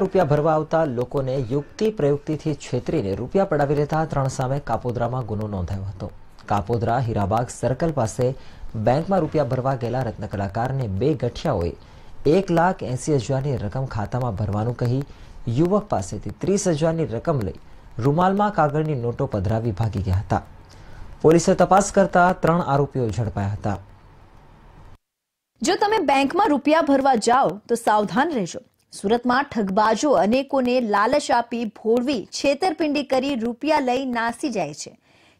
રૂપિયા ભરવા આવતા લોકોને યુક્તિ પ્રયુક્તિથી છેતરીને રૂપિયા પડાવી લેતા ત્રણ સામે કાપોદ્રામાં ગુનો નોંધાયો હતો કાપોદ્રા હીરાબાગ સર્કલ પાસે બેંકમાં રૂપિયા ભરવા ગયેલા રત્નકલાકારને બે ગઠિયાઓએ એક લાખ એંસી હજારની રકમ ખાતામાં ભરવાનું કહી યુવક પાસેથી ત્રીસ હજારની રકમ લઈ રૂમાલમાં કાગળની નોટો પધરાવી ભાગી ગયા હતા પોલીસે તપાસ કરતા ત્રણ આરોપીઓ ઝડપાયા હતા જો તમે બેંકમાં રૂપિયા ભરવા જાઓ તો સાવધાન રહેજો સુરતમાં ઠગબાજો અનેકોને લાલચ આપી ભોળવી છેતરપિંડી કરી રૂપિયા લઈ નાસી જાય છે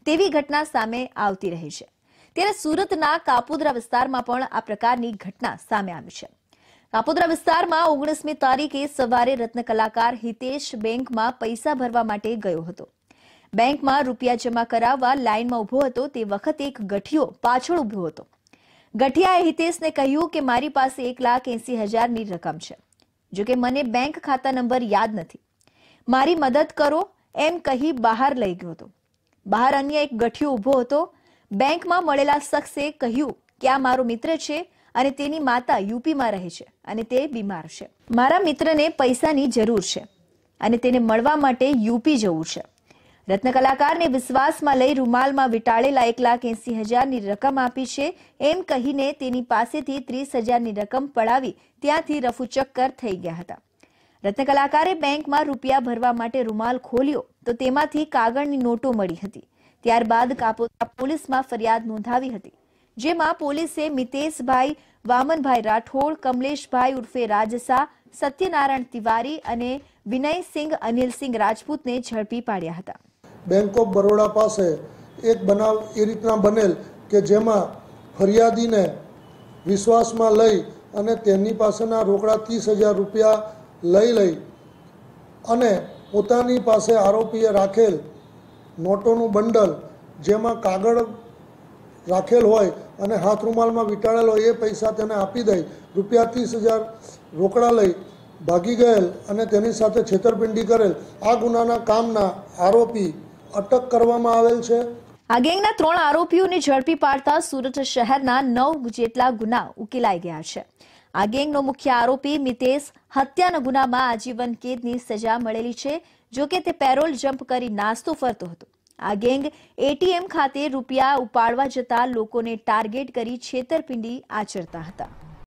તેવી ઘટના સામે આવતી રહી છે ત્યારે સુરતના કાપોદ્રા વિસ્તારમાં પણ આ પ્રકારની ઘટના સામે આવી છે કાપોદ્રા વિસ્તારમાં ઓગણીસમી તારીખે સવારે રત્ન કલાકાર હિતેશ બેંકમાં પૈસા ભરવા માટે ગયો હતો બેંકમાં રૂપિયા જમા કરાવવા લાઇનમાં ઊભો હતો તે વખતે એક ગઠિયો પાછળ ઊભો હતો ગઠિયાએ હિતેશને કહ્યું કે મારી પાસે એક લાખ એસી હજારની રકમ છે જોકે મને બેંક ખાતા નંબર યાદ નથી મારી મદદ કરો એમ કહી બહાર લઈ ગયો હતો બહાર અન્ય એક ગઠિયો ઊભો હતો બેંકમાં મળેલા શખ્સે કહ્યું કે આ મારો મિત્ર છે અને તેની માતા યુપીમાં રહે છે અને તે બીમાર છે મારા મિત્રને પૈસાની જરૂર છે અને તેને મળવા માટે યુપી જવું છે રત્ન કલાકારને વિશ્વાસમાં લઈ રૂમાલમાં વિટાળેલા એક લાખ એસી હજારની રકમ આપી છે એમ કહીને તેની પાસેથી ત્રીસ હજારની રકમ પડાવી ત્યાંથી રફુચક્કર થઈ ગયા હતા રત્ન કલાકારે બેંકમાં રૂપિયા ભરવા માટે રૂમાલ ખોલ્યો તો તેમાંથી કાગળની નોટો મળી હતી ત્યારબાદ કાપોતા પોલીસમાં ફરિયાદ નોંધાવી હતી જેમાં પોલીસે મિતેશભાઈ વામનભાઈ રાઠોડ કમલેશભાઈ ઉર્ફે રાજસા સત્યનારાયણ તિવારી અને વિનયસિંહ અનિલસિંહ રાજપૂતને ઝડપી પાડ્યા હતા બેંક ઓફ બરોડા પાસે એક બનાવ એ રીતના બનેલ કે જેમાં ફરિયાદીને વિશ્વાસમાં લઈ અને તેની પાસેના રોકડા ત્રીસ હજાર રૂપિયા લઈ લઈ અને પોતાની પાસે આરોપીએ રાખેલ નોટોનું બંડલ જેમાં કાગળ રાખેલ હોય અને હાથ રૂમાલમાં વીંટાળેલ હોય એ પૈસા તેને આપી દઈ રૂપિયા ત્રીસ હજાર રોકડા લઈ ભાગી ગયેલ અને તેની સાથે છેતરપિંડી કરેલ આ ગુનાના કામના આરોપી અટક કરવામાં આવેલ છે આ ગેંગના ત્રણ આરોપીઓને ઝડપી પાડતા સુરત શહેરના નવ જેટલા ગુના ઉકેલાઈ ગયા છે આ ગેંગનો મુખ્ય આરોપી મિતેશ હત્યાના ગુનામાં આજીવન કેદની સજા મળેલી છે જો કે તે પેરોલ જમ્પ કરી નાસ્તો ફરતો હતો આ ગેંગ એટીએમ ખાતે રૂપિયા ઉપાડવા જતા લોકોને ટાર્ગેટ કરી છેતરપિંડી આચરતા હતા